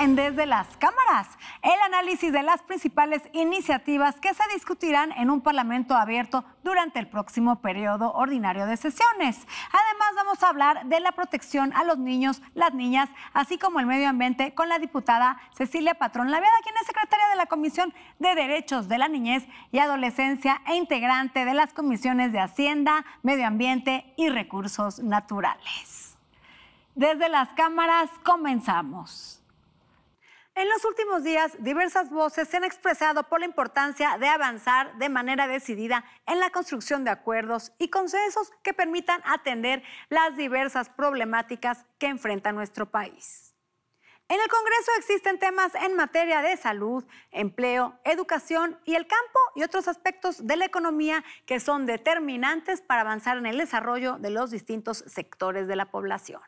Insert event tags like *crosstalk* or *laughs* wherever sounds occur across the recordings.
en Desde las Cámaras, el análisis de las principales iniciativas que se discutirán en un Parlamento abierto durante el próximo periodo ordinario de sesiones. Además, vamos a hablar de la protección a los niños, las niñas, así como el medio ambiente con la diputada Cecilia Patrón Laveda, quien es secretaria de la Comisión de Derechos de la Niñez y Adolescencia e integrante de las comisiones de Hacienda, Medio Ambiente y Recursos Naturales. Desde las cámaras comenzamos. En los últimos días, diversas voces se han expresado por la importancia de avanzar de manera decidida en la construcción de acuerdos y consensos que permitan atender las diversas problemáticas que enfrenta nuestro país. En el Congreso existen temas en materia de salud, empleo, educación y el campo y otros aspectos de la economía que son determinantes para avanzar en el desarrollo de los distintos sectores de la población.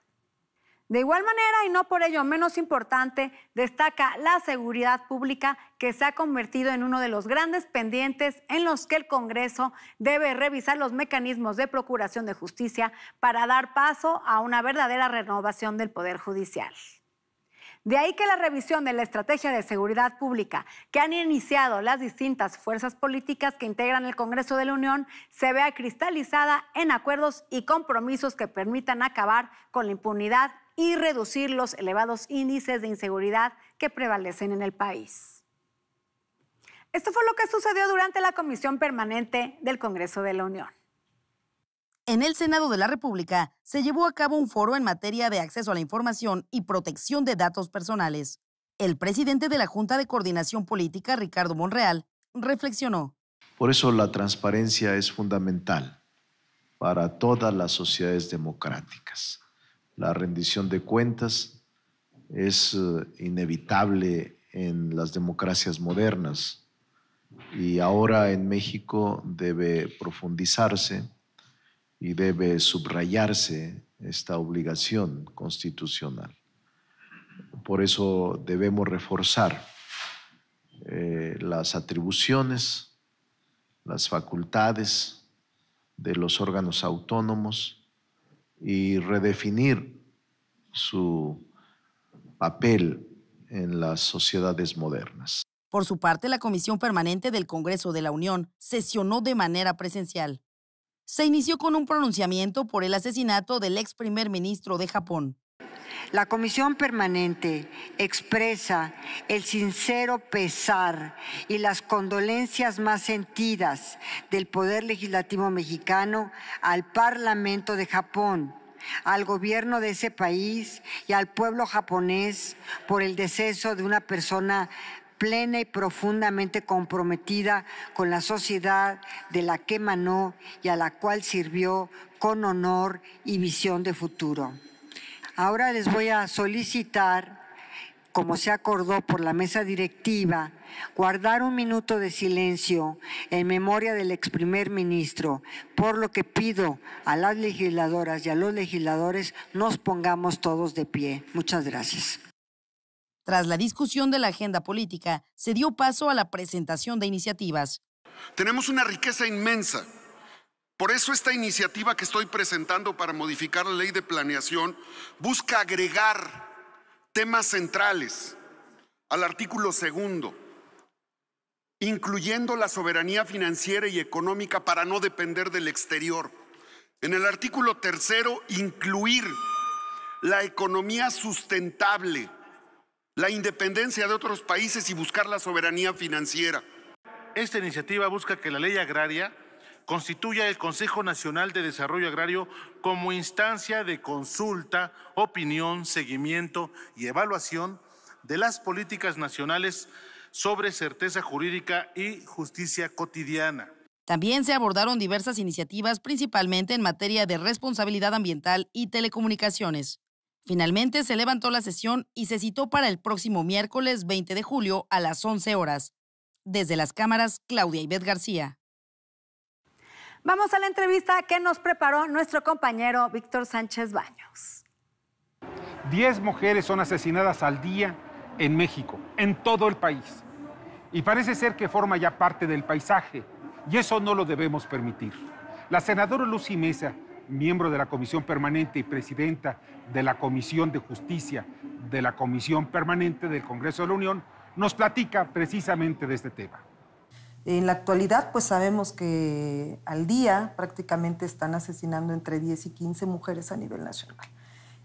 De igual manera, y no por ello menos importante, destaca la seguridad pública que se ha convertido en uno de los grandes pendientes en los que el Congreso debe revisar los mecanismos de procuración de justicia para dar paso a una verdadera renovación del Poder Judicial. De ahí que la revisión de la estrategia de seguridad pública que han iniciado las distintas fuerzas políticas que integran el Congreso de la Unión se vea cristalizada en acuerdos y compromisos que permitan acabar con la impunidad y reducir los elevados índices de inseguridad que prevalecen en el país. Esto fue lo que sucedió durante la Comisión Permanente del Congreso de la Unión. En el Senado de la República se llevó a cabo un foro en materia de acceso a la información y protección de datos personales. El presidente de la Junta de Coordinación Política, Ricardo Monreal, reflexionó. Por eso la transparencia es fundamental para todas las sociedades democráticas. La rendición de cuentas es eh, inevitable en las democracias modernas y ahora en México debe profundizarse y debe subrayarse esta obligación constitucional. Por eso debemos reforzar eh, las atribuciones, las facultades de los órganos autónomos y redefinir su papel en las sociedades modernas. Por su parte, la Comisión Permanente del Congreso de la Unión sesionó de manera presencial. Se inició con un pronunciamiento por el asesinato del ex primer ministro de Japón, la Comisión Permanente expresa el sincero pesar y las condolencias más sentidas del Poder Legislativo mexicano al Parlamento de Japón al gobierno de ese país y al pueblo japonés por el deceso de una persona plena y profundamente comprometida con la sociedad de la que emanó y a la cual sirvió con honor y visión de futuro. Ahora les voy a solicitar, como se acordó por la mesa directiva, guardar un minuto de silencio en memoria del ex primer ministro, por lo que pido a las legisladoras y a los legisladores nos pongamos todos de pie. Muchas gracias. Tras la discusión de la agenda política, se dio paso a la presentación de iniciativas. Tenemos una riqueza inmensa por eso esta iniciativa que estoy presentando para modificar la ley de planeación busca agregar temas centrales al artículo segundo, incluyendo la soberanía financiera y económica para no depender del exterior. En el artículo tercero, incluir la economía sustentable, la independencia de otros países y buscar la soberanía financiera. Esta iniciativa busca que la ley agraria constituya el Consejo Nacional de Desarrollo Agrario como instancia de consulta, opinión, seguimiento y evaluación de las políticas nacionales sobre certeza jurídica y justicia cotidiana. También se abordaron diversas iniciativas, principalmente en materia de responsabilidad ambiental y telecomunicaciones. Finalmente se levantó la sesión y se citó para el próximo miércoles 20 de julio a las 11 horas. Desde las cámaras, Claudia Ibet García. Vamos a la entrevista que nos preparó nuestro compañero Víctor Sánchez Baños. Diez mujeres son asesinadas al día en México, en todo el país. Y parece ser que forma ya parte del paisaje, y eso no lo debemos permitir. La senadora Lucy Mesa, miembro de la Comisión Permanente y presidenta de la Comisión de Justicia de la Comisión Permanente del Congreso de la Unión, nos platica precisamente de este tema. En la actualidad, pues sabemos que al día prácticamente están asesinando entre 10 y 15 mujeres a nivel nacional.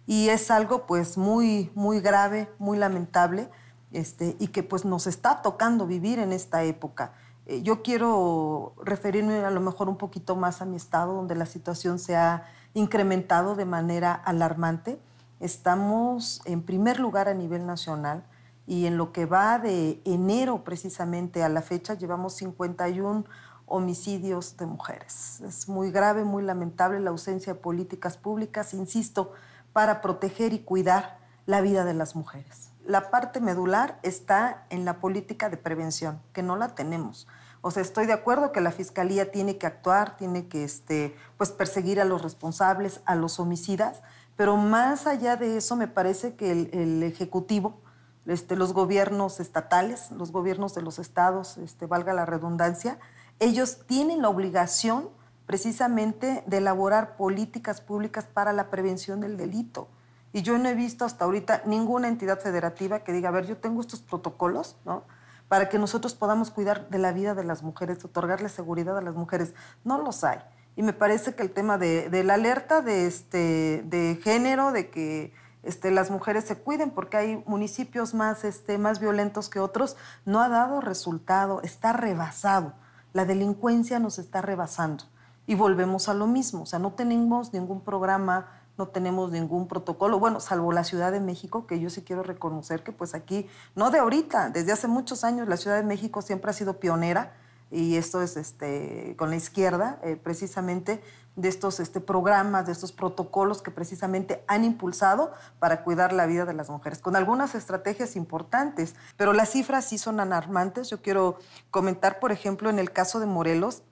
Y es algo pues muy, muy grave, muy lamentable, este, y que pues nos está tocando vivir en esta época. Eh, yo quiero referirme a lo mejor un poquito más a mi estado, donde la situación se ha incrementado de manera alarmante. Estamos en primer lugar a nivel nacional y en lo que va de enero precisamente a la fecha llevamos 51 homicidios de mujeres. Es muy grave, muy lamentable la ausencia de políticas públicas, insisto, para proteger y cuidar la vida de las mujeres. La parte medular está en la política de prevención, que no la tenemos. O sea, estoy de acuerdo que la fiscalía tiene que actuar, tiene que este, pues perseguir a los responsables, a los homicidas, pero más allá de eso me parece que el, el ejecutivo este, los gobiernos estatales, los gobiernos de los estados, este, valga la redundancia, ellos tienen la obligación precisamente de elaborar políticas públicas para la prevención del delito. Y yo no he visto hasta ahorita ninguna entidad federativa que diga, a ver, yo tengo estos protocolos, ¿no? Para que nosotros podamos cuidar de la vida de las mujeres, otorgarle seguridad a las mujeres. No los hay. Y me parece que el tema de, la alerta de, este, de género, de que este, las mujeres se cuiden, porque hay municipios más, este, más violentos que otros, no ha dado resultado, está rebasado. La delincuencia nos está rebasando. Y volvemos a lo mismo, o sea, no tenemos ningún programa, no tenemos ningún protocolo, bueno, salvo la Ciudad de México, que yo sí quiero reconocer que pues aquí, no de ahorita, desde hace muchos años la Ciudad de México siempre ha sido pionera y esto es este, con la izquierda, eh, precisamente de estos este, programas, de estos protocolos que precisamente han impulsado para cuidar la vida de las mujeres, con algunas estrategias importantes, pero las cifras sí son alarmantes. Yo quiero comentar, por ejemplo, en el caso de Morelos,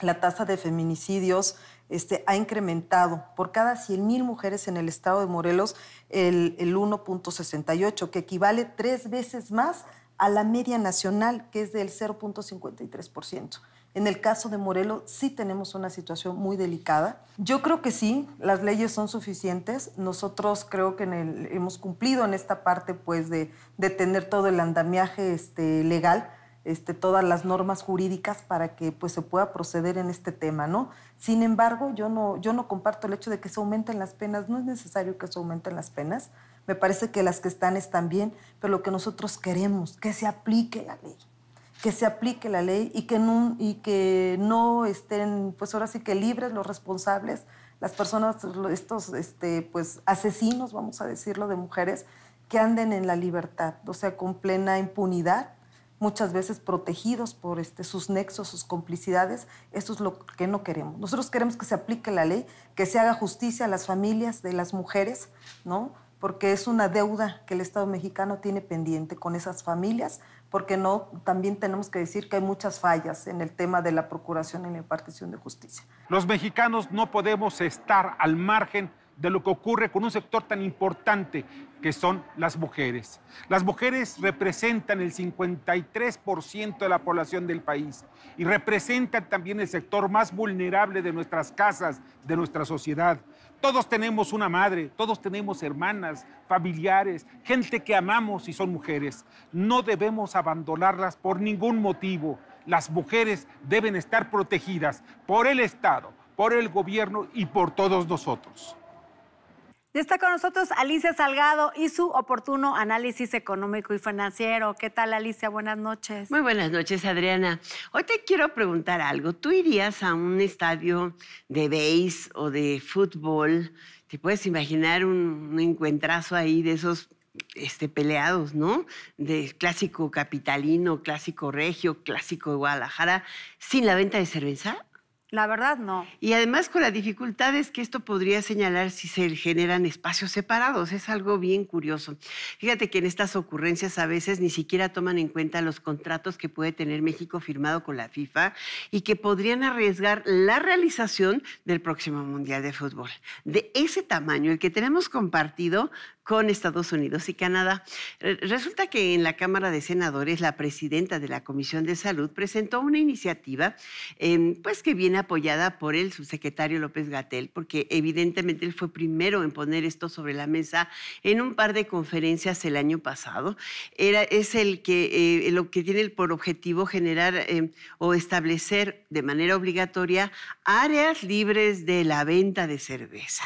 la tasa de feminicidios este, ha incrementado. Por cada 100.000 mujeres en el estado de Morelos, el, el 1.68, que equivale tres veces más a la media nacional, que es del 0.53%. En el caso de Morelos sí tenemos una situación muy delicada. Yo creo que sí, las leyes son suficientes. Nosotros creo que hemos cumplido en esta parte pues de, tener todo el andamiaje este, legal este, todas las normas jurídicas para que pues, se pueda proceder en este tema, ¿no? Sin embargo, yo no, yo no comparto el hecho de que se aumenten las penas, no es necesario que se aumenten las penas, me parece que las que están están bien, pero lo que nosotros queremos, que se aplique la ley, que se aplique la ley y que no, y que no estén, pues ahora sí que libres los responsables, las personas, estos este, pues, asesinos, vamos a decirlo, de mujeres, que anden en la libertad, o sea, con plena impunidad muchas veces protegidos por este, sus nexos, sus complicidades. Eso es lo que no queremos. Nosotros queremos que se aplique la ley, que se haga justicia a las familias de las mujeres, ¿no? porque es una deuda que el Estado mexicano tiene pendiente con esas familias, porque no también tenemos que decir que hay muchas fallas en el tema de la procuración y la impartición de justicia. Los mexicanos no podemos estar al margen de lo que ocurre con un sector tan importante que son las mujeres. Las mujeres representan el 53% de la población del país y representan también el sector más vulnerable de nuestras casas, de nuestra sociedad. Todos tenemos una madre, todos tenemos hermanas, familiares, gente que amamos y son mujeres. No debemos abandonarlas por ningún motivo. Las mujeres deben estar protegidas por el Estado, por el gobierno y por todos nosotros. Ya está con nosotros Alicia Salgado y su oportuno análisis económico y financiero. ¿Qué tal, Alicia? Buenas noches. Muy buenas noches, Adriana. Hoy te quiero preguntar algo. ¿Tú irías a un estadio de béis o de fútbol? ¿Te puedes imaginar un, encuentrazo ahí de esos este, peleados, ¿no? De clásico capitalino, clásico regio, clásico de Guadalajara, sin la venta de cerveza? La verdad, no. Y además con la dificultad es que esto podría señalar si se generan espacios separados. Es algo bien curioso. Fíjate que en estas ocurrencias a veces ni siquiera toman en cuenta los contratos que puede tener México firmado con la FIFA y que podrían arriesgar la realización del próximo Mundial de Fútbol. De ese tamaño, el que tenemos compartido, con Estados Unidos y Canadá. Resulta que en la Cámara de Senadores la presidenta de la Comisión de Salud presentó una iniciativa em, pues que viene apoyada por el subsecretario López Gatel, porque evidentemente él fue primero en poner esto sobre la mesa en un par de conferencias el año pasado. Era, es el que, eh, lo que tiene por objetivo generar em, o establecer de manera obligatoria áreas libres de la venta de cerveza.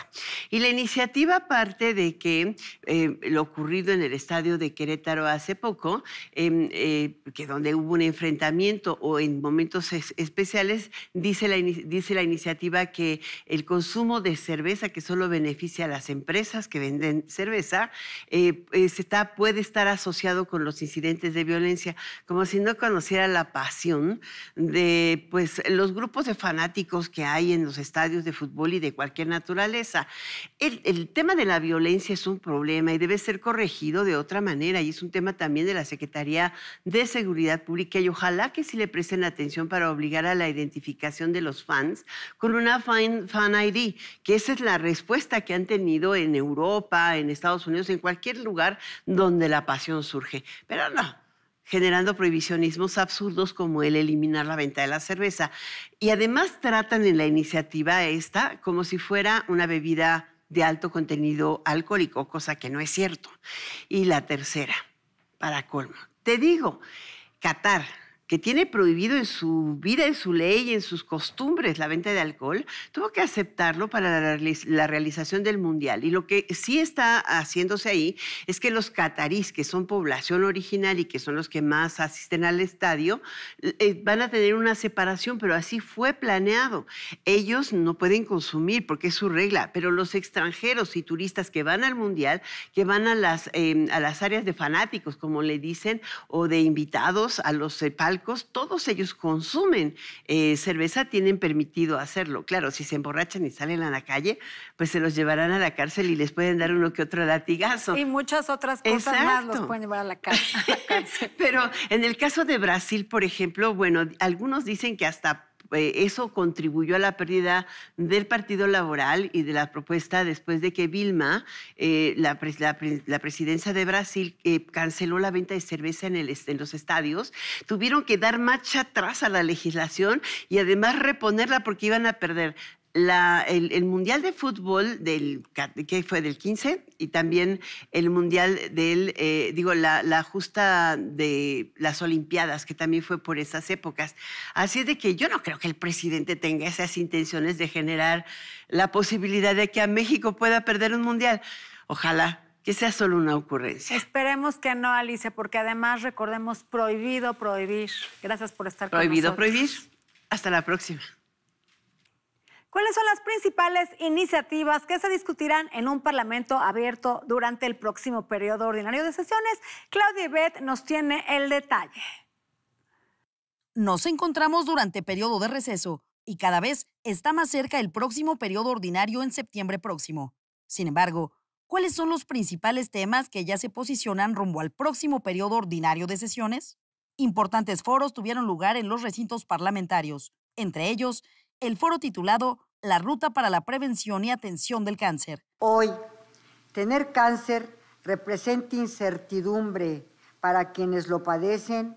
Y la iniciativa parte de que Em, lo ocurrido en el estadio de Querétaro hace poco, em, eh, que donde hubo un enfrentamiento o en momentos especiales, dice la, dice la iniciativa que el consumo de cerveza, que solo beneficia a las empresas que venden cerveza, eh, está, puede estar asociado con los incidentes de violencia, como si no conociera la pasión de pues, los grupos de fanáticos que hay en los estadios de fútbol y de cualquier naturaleza. El, el tema de la violencia es un problema problema y debe ser corregido de otra manera. Y es un tema también de la Secretaría de Seguridad Pública y ojalá que sí le presten atención para obligar a la identificación de los fans con una fan, fan ID, que esa es la respuesta que han tenido en Europa, en Estados Unidos, en cualquier lugar donde la pasión surge. Pero no, generando prohibicionismos absurdos como el eliminar la venta de la cerveza. Y además tratan en la iniciativa esta como si fuera una bebida de alto contenido alcohólico, cosa que no es cierto. Y la tercera, para colmo. Te digo, Qatar, que tiene prohibido en su vida, en su ley, en sus costumbres la venta de alcohol, tuvo que aceptarlo para la realización del Mundial. Y lo que sí está haciéndose ahí es que los catarís, que son población original y que son los que más asisten al estadio, eh, van a tener una separación, pero así fue planeado. Ellos no pueden consumir porque es su regla, pero los extranjeros y turistas que van al Mundial, que van a las, em, a las áreas de fanáticos, como le dicen, o de invitados a los palcos, eh, todos ellos consumen eh, cerveza, tienen permitido hacerlo. Claro, si se emborrachan y salen a la calle, pues se los llevarán a la cárcel y les pueden dar uno que otro latigazo. Y muchas otras cosas más los pueden llevar a la, *laughs* cárcel. Pero en el caso de Brasil, por ejemplo, bueno, algunos dicen que hasta eh, eso contribuyó a la pérdida del Partido Laboral y de la propuesta después de que Vilma, eh, la, presidencia de Brasil, eh, canceló la venta de cerveza en, en los estadios. Tuvieron que dar marcha atrás a la legislación y además reponerla porque iban a perder el, Mundial de Fútbol del, que fue del 15 y también el Mundial del, eh, digo, la, justa de las Olimpiadas, que también fue por esas épocas. Así es de que yo no creo que el presidente tenga esas intenciones de generar la posibilidad de que a México pueda perder un Mundial. Ojalá, que sea solo una ocurrencia. Esperemos que no, Alicia, porque además recordemos prohibido prohibir. Gracias por estar con nosotros. Prohibido prohibir. Hasta la próxima. ¿Cuáles son las principales iniciativas que se discutirán en un Parlamento abierto durante el próximo periodo ordinario de sesiones? Claudia Yvette nos tiene el detalle. Nos encontramos durante periodo de receso y cada vez está más cerca el próximo periodo ordinario en septiembre próximo. Sin embargo, ¿cuáles son los principales temas que ya se posicionan rumbo al próximo periodo ordinario de sesiones? Importantes foros tuvieron lugar en los recintos parlamentarios, entre ellos el foro titulado La Ruta para la Prevención y Atención del Cáncer. Hoy, tener cáncer representa incertidumbre para quienes lo padecen,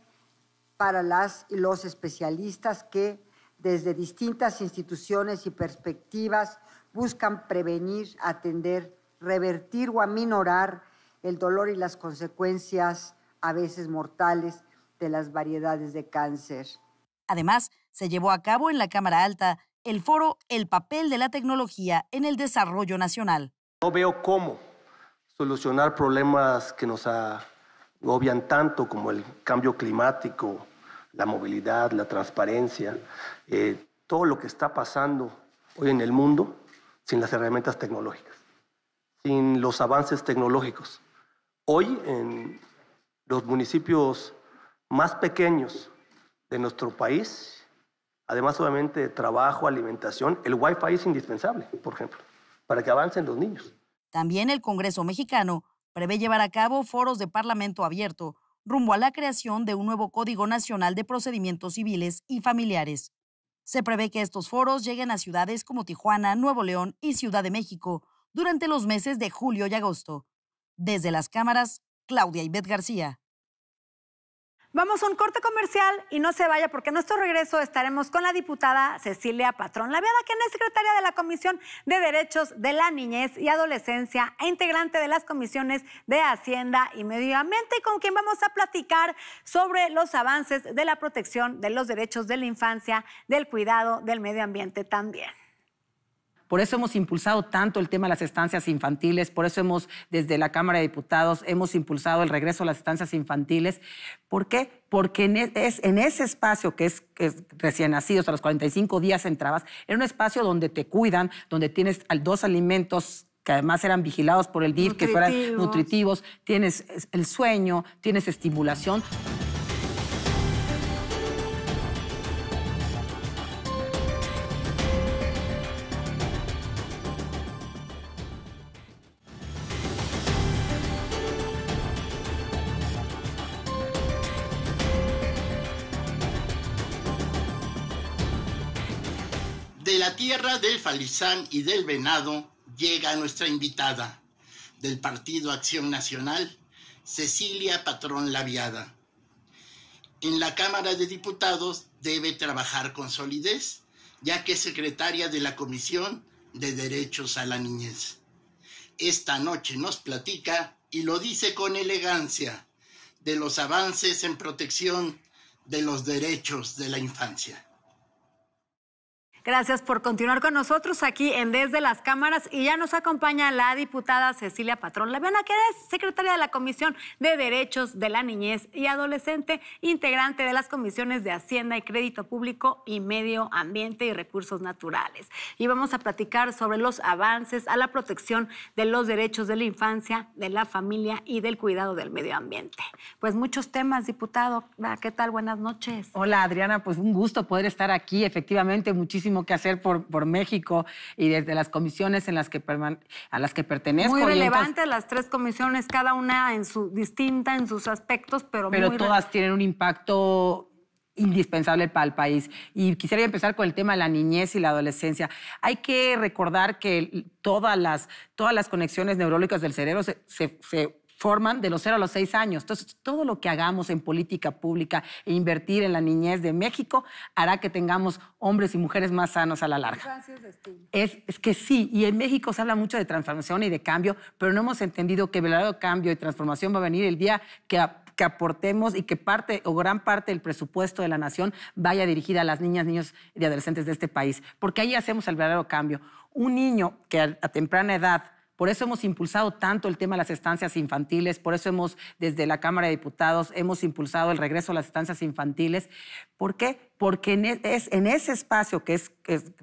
para las y los especialistas que desde distintas instituciones y perspectivas buscan prevenir, atender, revertir o aminorar el dolor y las consecuencias a veces mortales de las variedades de cáncer. Además, se llevó a cabo en la Cámara Alta el foro El papel de la tecnología en el desarrollo nacional. No veo cómo solucionar problemas que nos agobian tanto como el cambio climático, la movilidad, la transparencia, eh, todo lo que está pasando hoy en el mundo sin las herramientas tecnológicas, sin los avances tecnológicos. Hoy en los municipios más pequeños de nuestro país Además, obviamente, trabajo, alimentación. El Wi-Fi es indispensable, por ejemplo, para que avancen los niños. También el Congreso mexicano prevé llevar a cabo foros de Parlamento abierto rumbo a la creación de un nuevo Código Nacional de Procedimientos Civiles y Familiares. Se prevé que estos foros lleguen a ciudades como Tijuana, Nuevo León y Ciudad de México durante los meses de julio y agosto. Desde las cámaras, Claudia Ibet García. Vamos a un corte comercial y no se vaya porque en nuestro regreso estaremos con la diputada Cecilia Patrón Laviada, quien es secretaria de la Comisión de Derechos de la Niñez y Adolescencia e integrante de las comisiones de Hacienda y Medio Ambiente, y con quien vamos a platicar sobre los avances de la protección de los derechos de la infancia, del cuidado del medio ambiente también. Por eso hemos impulsado tanto el tema de las estancias infantiles, por eso hemos, desde la Cámara de Diputados, hemos impulsado el regreso a las estancias infantiles. ¿Por qué? Porque en, es, en ese espacio que es, recién nacido, hasta los 45 días entrabas, era un espacio donde te cuidan, donde tienes dos alimentos que además eran vigilados por el DIF, que fueran nutritivos, tienes el sueño, tienes estimulación. del falizán y del Venado llega nuestra invitada del Partido Acción Nacional, Cecilia Patrón Laviada. En la Cámara de Diputados debe trabajar con solidez, ya que es secretaria de la Comisión de Derechos a la Niñez. Esta noche nos platica, y lo dice con elegancia, de los avances en protección de los derechos de la infancia. Gracias por continuar con nosotros aquí en Desde las Cámaras y ya nos acompaña la diputada Cecilia Patrón levena que es secretaria de la Comisión de Derechos de la Niñez y Adolescente, integrante de las comisiones de Hacienda y Crédito Público y Medio Ambiente y Recursos Naturales. Y vamos a platicar sobre los avances a la protección de los derechos de la infancia, de la familia y del cuidado del medio ambiente. Pues muchos temas, diputado. Ah, ¿Qué tal? Buenas noches. Hola, Adriana. Pues un gusto poder estar aquí, efectivamente. Muchísimas que hacer por, México y desde las comisiones en las que a las que pertenezco. Muy relevantes las tres comisiones, cada una en su, distinta en sus aspectos, pero, pero todas tienen un impacto indispensable para el país. Y quisiera empezar con el tema de la niñez y la adolescencia. Hay que recordar que todas las, todas las conexiones neurológicas del cerebro se forman de los 0 a los 6 años. Entonces, todo lo que hagamos en política pública e invertir en la niñez de México hará que tengamos hombres y mujeres más sanos a la larga. Gracias, es, es que sí, y en México se habla mucho de transformación y de cambio, pero no hemos entendido que verdadero cambio y transformación va a venir el día que que aportemos y que parte o gran parte del presupuesto de la nación vaya dirigida a las niñas, niños y adolescentes de este país, porque ahí hacemos el verdadero cambio. Un niño que a temprana edad por eso hemos impulsado tanto el tema de las estancias infantiles, por eso hemos, desde la Cámara de Diputados, hemos impulsado el regreso a las estancias infantiles. ¿Por qué? Porque en, e, es, en ese espacio que es,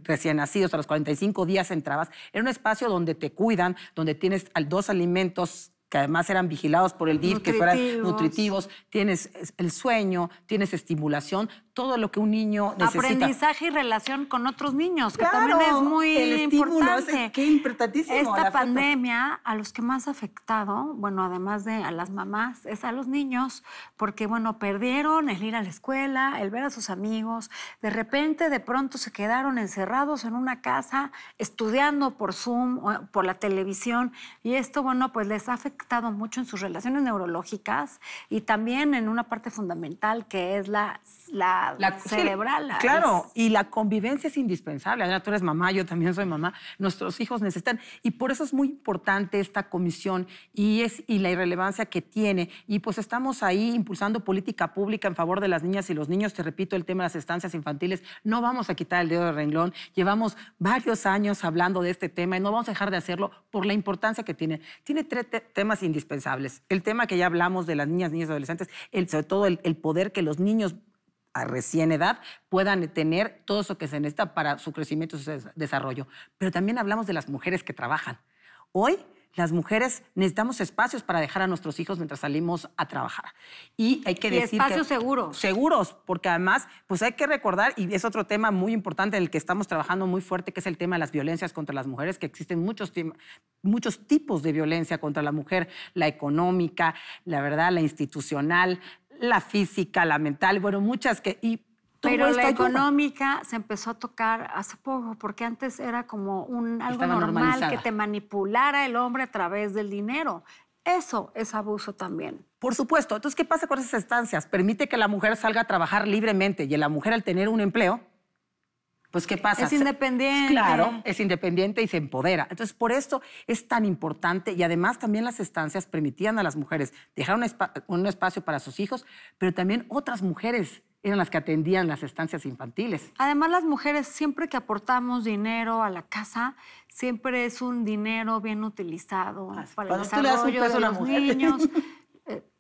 recién nacidos, hasta los 45 días entrabas, era un espacio donde te cuidan, donde tienes dos alimentos que además eran vigilados por el DIF, que fueran nutritivos, tienes el sueño, tienes estimulación, todo lo que un niño necesita. Aprendizaje y relación con otros niños, que también es muy importante. qué importantísimo. Esta pandemia, a los que más ha afectado, bueno, además de a las mamás, es a los niños, porque, bueno, perdieron el ir a la escuela, el ver a sus amigos, de repente, de pronto se quedaron encerrados en una casa, estudiando por Zoom, por la televisión, y esto, bueno, pues les ha afectado estado mucho en sus relaciones neurológicas y también en una parte fundamental que es la, la, cerebral. claro, y la convivencia es indispensable. Ahora tú eres mamá, yo también soy mamá. Nuestros hijos necesitan. Y por eso es muy importante esta comisión y, es, y la irrelevancia que tiene. Y pues estamos ahí impulsando política pública en favor de las niñas y los niños. Te repito, el tema de las estancias infantiles. No vamos a quitar el dedo de renglón. Llevamos varios años hablando de este tema y no vamos a dejar de hacerlo por la importancia que tiene. Tiene tres temas indispensables. El tema que ya hablamos de las niñas, niñas, y adolescentes, sobre todo el, el poder que los niños a recién edad puedan tener todo eso que se necesita para su crecimiento y su desarrollo. Pero también hablamos de las mujeres que trabajan. Hoy las mujeres necesitamos espacios para dejar a nuestros hijos mientras salimos a trabajar. Y hay que decir espacios seguros. Seguros, porque además, pues hay que recordar, y es otro tema muy importante en el que estamos trabajando muy fuerte, que es el tema de las violencias contra las mujeres, que existen muchos, muchos tipos de violencia contra la mujer, la económica, la verdad, la institucional, la física, la mental, bueno, muchas que... Pero la económica se empezó a tocar hace poco, porque antes era como un algo normal que te manipulara el hombre a través del dinero. Eso es abuso también. Por supuesto. Entonces, ¿qué pasa con esas estancias? Permite que la mujer salga a trabajar libremente y la mujer al tener un empleo, pues ¿qué pasa? Es independiente. Claro, es independiente y se empodera. Entonces, por esto es tan importante y además también las estancias permitían a las mujeres dejar un espacio para sus hijos, pero también otras mujeres eran las que atendían las estancias infantiles. Además, las mujeres, siempre que aportamos dinero a la casa, siempre es un dinero bien utilizado ah, para el desarrollo de los niños.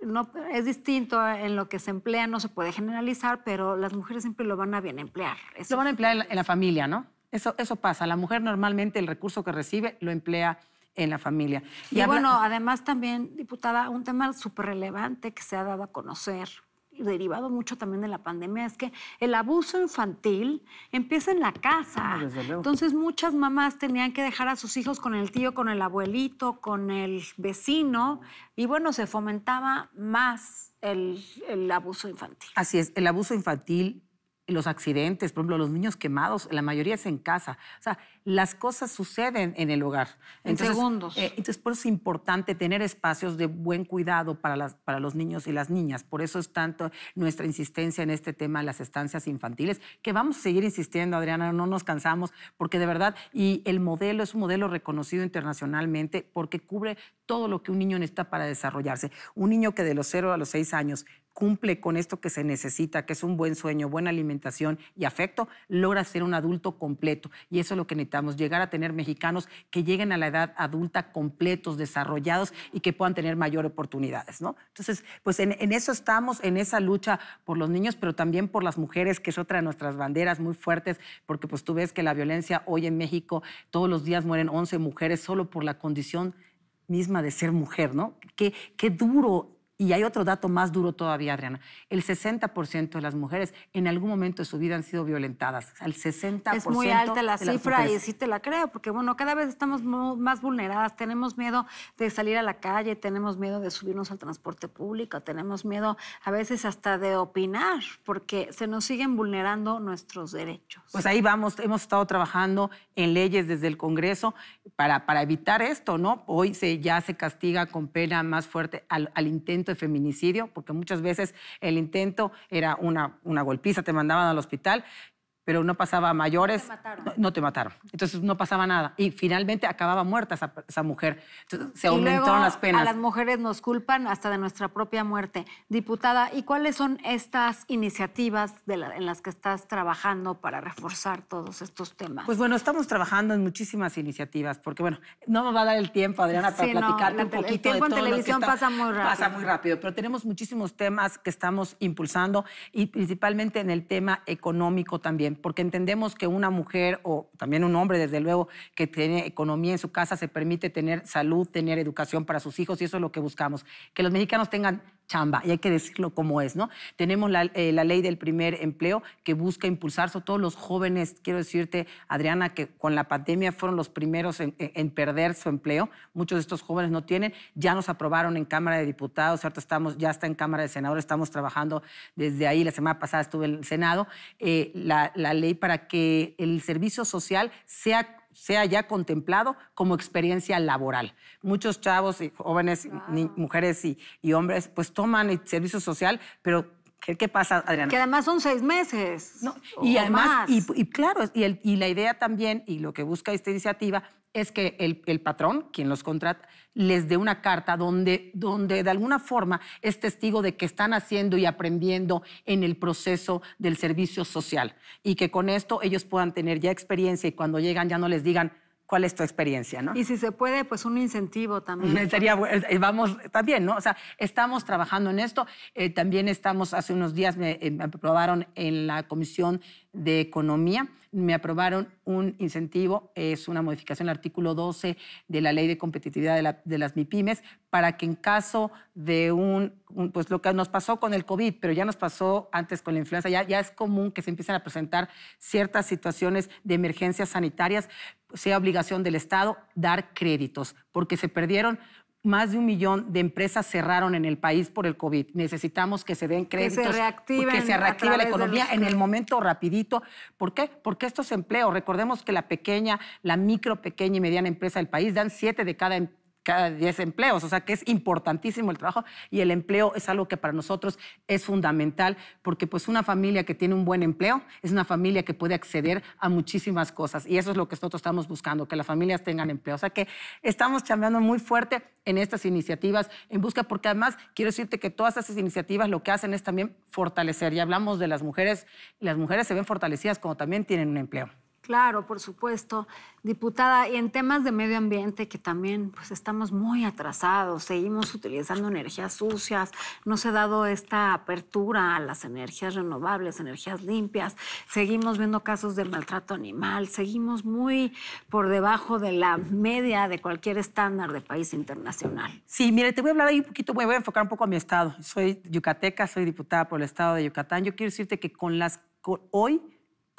no, es distinto en lo que se emplea, no se puede generalizar, pero las mujeres siempre lo van a bien emplear. Lo van a emplear en la, familia, ¿no? Eso, eso pasa. La mujer normalmente el recurso que recibe lo emplea en la familia. Y, bueno, además también, diputada, un tema súper relevante que se ha dado a conocer derivado mucho también de la pandemia es que el abuso infantil empieza en la casa. Ah, Entonces muchas mamás tenían que dejar a sus hijos con el tío, con el abuelito, con el vecino y bueno, se fomentaba más el, el abuso infantil. Así es, el abuso infantil los accidentes, por ejemplo, los niños quemados, la mayoría es en casa. O sea, las cosas suceden en el hogar. En segundos. Eh, entonces, por eso es importante tener espacios de buen cuidado para, las, para los niños y las niñas. Por eso es tanto nuestra insistencia en este tema de las estancias infantiles, que vamos a seguir insistiendo, Adriana, no nos cansamos, porque de verdad, y el modelo es un modelo reconocido internacionalmente porque cubre todo lo que un niño necesita para desarrollarse. Un niño que de los 0 a los 6 años cumple con esto que se necesita, que es un buen sueño, buena alimentación y afecto, logra ser un adulto completo. Y eso es lo que necesitamos, llegar a tener mexicanos que lleguen a la edad adulta completos, desarrollados y que puedan tener mayor oportunidades, ¿no? Entonces, pues en, eso estamos, en esa lucha por los niños, pero también por las mujeres, que es otra de nuestras banderas muy fuertes, porque pues tú ves que la violencia hoy en México, todos los días mueren 11 mujeres solo por la condición misma de ser mujer, ¿no? Qué, qué duro y hay otro dato más duro todavía, Adriana. El 60% de las mujeres en algún momento de su vida han sido violentadas. Al 60%. Es muy alta la cifra y sí te la creo, porque bueno, cada vez estamos más vulneradas. Tenemos miedo de salir a la calle, tenemos miedo de subirnos al transporte público, tenemos miedo a veces hasta de opinar, porque se nos siguen vulnerando nuestros derechos. Pues ahí vamos, hemos estado trabajando en leyes desde el Congreso para, para evitar esto, ¿no? Hoy se, ya se castiga con pena más fuerte al intento de feminicidio, porque muchas veces el intento era una, una golpiza, te mandaban al hospital pero no pasaba a mayores. No te mataron. Entonces no pasaba nada. Y finalmente acababa muerta esa, mujer. se aumentaron las penas. A las mujeres nos culpan hasta de nuestra propia muerte. Diputada, ¿y cuáles son estas iniciativas en las que estás trabajando para reforzar todos estos temas? Pues bueno, estamos trabajando en muchísimas iniciativas, porque bueno, no me va a dar el tiempo, Adriana, para platicarte un poquito. El tiempo en televisión pasa muy rápido. Pasa muy rápido, pero tenemos muchísimos temas que estamos impulsando y principalmente en el tema económico también porque entendemos que una mujer o también un hombre, desde luego, que tiene economía en su casa, se permite tener salud, tener educación para sus hijos y eso es lo que buscamos. Que los mexicanos tengan chamba, y hay que decirlo como es, ¿no? Tenemos la, eh, ley del primer empleo que busca impulsar, sobre todo los jóvenes, quiero decirte, Adriana, que con la pandemia fueron los primeros en, perder su empleo, muchos de estos jóvenes no tienen, ya nos aprobaron en Cámara de Diputados, ¿cierto? Estamos, ya está en Cámara de Senadores, estamos trabajando desde ahí, la semana pasada estuve en el Senado, eh, la ley para que el servicio social sea sea ya contemplado como experiencia laboral. Muchos chavos y jóvenes, mujeres y, hombres, pues toman el servicio social, pero ¿qué, pasa, Adriana? Que además son seis meses. y además, y, claro, y la idea también, y lo que busca esta iniciativa, es que el, patrón, quien los contrata, les dé una carta donde, donde de alguna forma es testigo de que están haciendo y aprendiendo en el proceso del servicio social y que con esto ellos puedan tener ya experiencia y cuando llegan ya no les digan, cuál es tu experiencia, ¿no? Y si se puede, pues un incentivo también. *laughs* Sería, eh, eh, vamos, también, ¿no? O sea, estamos trabajando en esto. Eh, también estamos, hace unos días me aprobaron en la Comisión de Economía me aprobaron un incentivo, es una modificación al artículo 12 de la Ley de Competitividad de, las MIPIMES, para que en caso de un, pues lo que nos pasó con el COVID, pero ya nos pasó antes con la influenza, ya, ya es común que se empiecen a presentar ciertas situaciones de emergencias sanitarias, sea obligación del Estado dar créditos, porque se perdieron más de un millón de empresas cerraron en el país por el COVID. Necesitamos que se den créditos, que se, que se reactive la economía en el momento rapidito. ¿Por qué? Porque estos empleos, recordemos que la pequeña, la micro, pequeña y mediana empresa del país dan siete de cada empresa cada 10 empleos. O sea que es importantísimo el trabajo y el empleo es algo que para nosotros es fundamental porque pues una familia que tiene un buen empleo es una familia que puede acceder a muchísimas cosas y eso es lo que nosotros estamos buscando, que las familias tengan empleo. O sea que estamos chambeando muy fuerte en estas iniciativas en busca, porque además quiero decirte que todas esas iniciativas lo que hacen es también fortalecer. y hablamos de las mujeres, las mujeres se ven fortalecidas cuando también tienen un empleo. Claro, por supuesto. Diputada, y en temas de medio ambiente, que también pues, estamos muy atrasados, seguimos utilizando energías sucias, no se ha dado esta apertura a las energías renovables, energías limpias, seguimos viendo casos de maltrato animal, seguimos muy por debajo de la media de cualquier estándar de país internacional. Sí, mire, te voy a hablar ahí un poquito, voy a enfocar un poco a mi estado. Soy yucateca, soy diputada por el estado de Yucatán. Yo quiero decirte que con las... hoy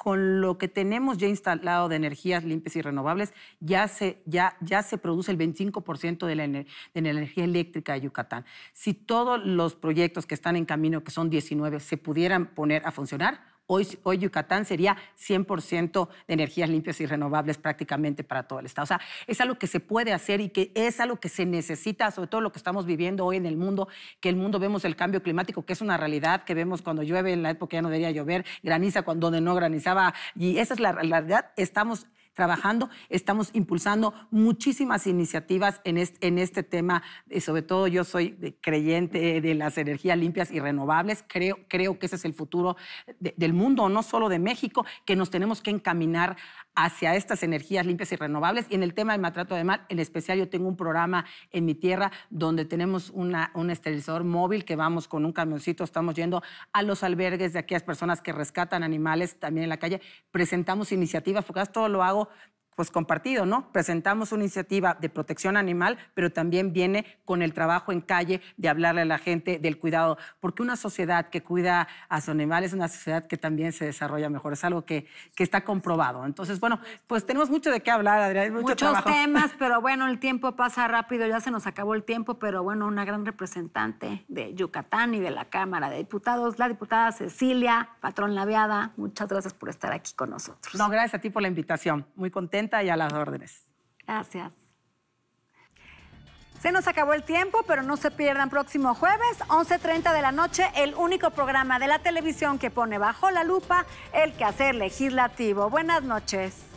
con lo que tenemos ya instalado de energías limpias y renovables, ya se, ya, se produce el 25% de la, de la, energía eléctrica de Yucatán. Si todos los proyectos que están en camino, que son 19, se pudieran poner a funcionar, Hoy, Yucatán sería 100% de energías limpias y renovables prácticamente para todo el Estado. O sea, es algo que se puede hacer y que es algo que se necesita, sobre todo lo que estamos viviendo hoy en el mundo, que el mundo vemos el cambio climático, que es una realidad, que vemos cuando llueve en la época ya no debería llover, graniza cuando donde no granizaba. Y esa es la realidad. Estamos trabajando. Estamos impulsando muchísimas iniciativas en este, en este tema. Eh, sobre todo yo soy creyente eh, de las energías limpias y renovables. Creo, creo que ese es el futuro del mundo, no solo de México, que nos tenemos que encaminar hacia estas energías limpias y renovables. Y en el tema del maltrato mar, en especial yo tengo un programa en mi tierra donde tenemos un esterilizador móvil que vamos con un camioncito, estamos yendo a los albergues de aquellas personas que rescatan animales también en la calle. Presentamos iniciativas, porque todo lo hago now pues compartido, ¿no? Presentamos una iniciativa de protección animal, pero también viene con el trabajo en calle de hablarle a la gente del cuidado, porque una sociedad que cuida a su animal es una sociedad que también se desarrolla mejor, es algo que, que está comprobado. Entonces, bueno, pues tenemos mucho de qué hablar, Adrián. Muchos temas, *laughs* pero bueno, el tiempo pasa rápido, ya se nos acabó el tiempo, pero bueno, una gran representante de Yucatán y de la Cámara de Diputados, la diputada Cecilia Patrón Laveada, muchas gracias por estar aquí con nosotros. No, gracias a ti por la invitación, muy contenta y a las órdenes. Gracias. Se nos acabó el tiempo, pero no se pierdan próximo jueves, 11.30 de la noche, el único programa de la televisión que pone bajo la lupa el quehacer legislativo. Buenas noches.